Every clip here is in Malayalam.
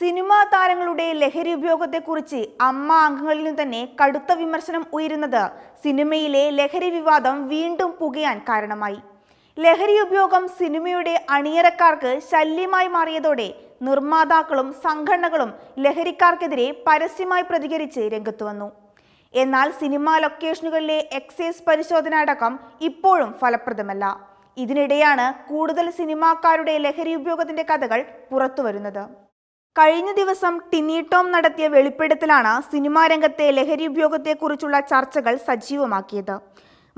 സിനിമാ താരങ്ങളുടെ ലഹരി ഉപയോഗത്തെക്കുറിച്ച് അമ്മ അംഗങ്ങളിൽ നിന്ന് തന്നെ കടുത്ത വിമർശനം ഉയരുന്നത് സിനിമയിലെ ലഹരി വിവാദം വീണ്ടും പുകയാൻ കാരണമായി ലഹരി ഉപയോഗം സിനിമയുടെ അണിയറക്കാർക്ക് ശല്യമായി മാറിയതോടെ നിർമ്മാതാക്കളും സംഘടനകളും ലഹരിക്കാർക്കെതിരെ പരസ്യമായി പ്രതികരിച്ച് രംഗത്തു വന്നു എന്നാൽ സിനിമാ ലൊക്കേഷനുകളിലെ എക്സൈസ് പരിശോധന അടക്കം ഇപ്പോഴും ഫലപ്രദമല്ല ഇതിനിടെയാണ് കൂടുതൽ സിനിമാക്കാരുടെ ലഹരി ഉപയോഗത്തിന്റെ കഥകൾ പുറത്തുവരുന്നത് കഴിഞ്ഞ ദിവസം ടിനി ടോം നടത്തിയ വെളിപ്പെടുത്തലാണ് സിനിമാ രംഗത്തെ ലഹരി ഉപയോഗത്തെക്കുറിച്ചുള്ള ചർച്ചകൾ സജീവമാക്കിയത്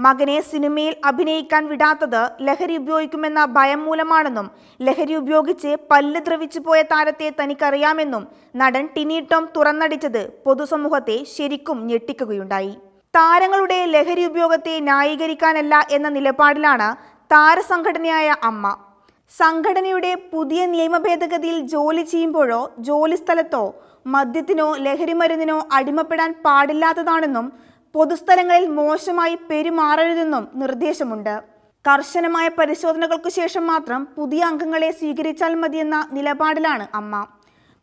മകനെ സിനിമയിൽ അഭിനയിക്കാൻ വിടാത്തത് ലഹരി ഉപയോഗിക്കുമെന്ന ഭയം മൂലമാണെന്നും ലഹരി ഉപയോഗിച്ച് പല്ല് ദ്രവിച്ചു പോയ താരത്തെ തനിക്കറിയാമെന്നും നടൻ ടിനി ടോം തുറന്നടിച്ചത് പൊതുസമൂഹത്തെ ശരിക്കും ഞെട്ടിക്കുകയുണ്ടായി താരങ്ങളുടെ ലഹരി ഉപയോഗത്തെ ന്യായീകരിക്കാനല്ല എന്ന നിലപാടിലാണ് താരസംഘടനയായ അമ്മ സംഘടനയുടെ പുതിയ നിയമ ഭേദഗതിയിൽ ജോലി ചെയ്യുമ്പോഴോ ജോലിസ്ഥലത്തോ മദ്യത്തിനോ ലഹരിമരുന്നിനോ അടിമപ്പെടാൻ പാടില്ലാത്തതാണെന്നും പൊതുസ്ഥലങ്ങളിൽ മോശമായി പെരുമാറരുതെന്നും നിർദ്ദേശമുണ്ട് കർശനമായ പരിശോധനകൾക്കു ശേഷം മാത്രം പുതിയ അംഗങ്ങളെ സ്വീകരിച്ചാൽ മതിയെന്ന നിലപാടിലാണ് അമ്മ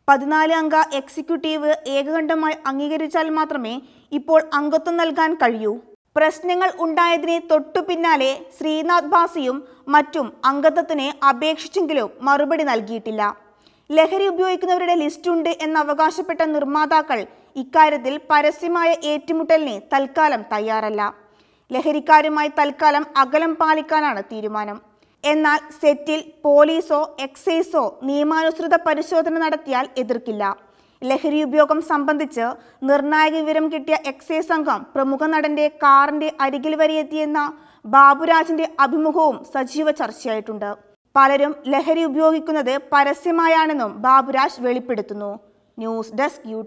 പതിനാല് അംഗ എക്സിക്യൂട്ടീവ് ഏകകണ്ഠമായി അംഗീകരിച്ചാൽ മാത്രമേ ഇപ്പോൾ അംഗത്വം നൽകാൻ കഴിയൂ പ്രശ്നങ്ങൾ ഉണ്ടായതിനെ തൊട്ടു പിന്നാലെ ശ്രീനാഥ് ഭാസിയും മറ്റും അംഗത്വത്തിന് അപേക്ഷിച്ചെങ്കിലും മറുപടി നൽകിയിട്ടില്ല ലഹരി ഉപയോഗിക്കുന്നവരുടെ ലിസ്റ്റുണ്ട് എന്ന് അവകാശപ്പെട്ട നിർമ്മാതാക്കൾ ഇക്കാര്യത്തിൽ പരസ്യമായ ഏറ്റുമുട്ടലിന് തൽക്കാലം തയ്യാറല്ല ലഹരിക്കാരുമായി തൽക്കാലം അകലം പാലിക്കാനാണ് തീരുമാനം എന്നാൽ സെറ്റിൽ പോലീസോ എക്സൈസോ നിയമാനുസൃത പരിശോധന നടത്തിയാൽ എതിർക്കില്ല ലഹരി ഉപയോഗം സംബന്ധിച്ച് നിർണായക വിവരം കിട്ടിയ എക്സൈസ് സംഘം പ്രമുഖ നടന്റെ കാറിന്റെ അരികിൽ വരെയെത്തിയെന്ന ബാബുരാജിന്റെ അഭിമുഖവും സജീവ ചർച്ചയായിട്ടുണ്ട് പലരും ലഹരി ഉപയോഗിക്കുന്നത് പരസ്യമായാണെന്നും ബാബുരാജ് വെളിപ്പെടുത്തുന്നു ന്യൂസ് ഡെസ്ക് യു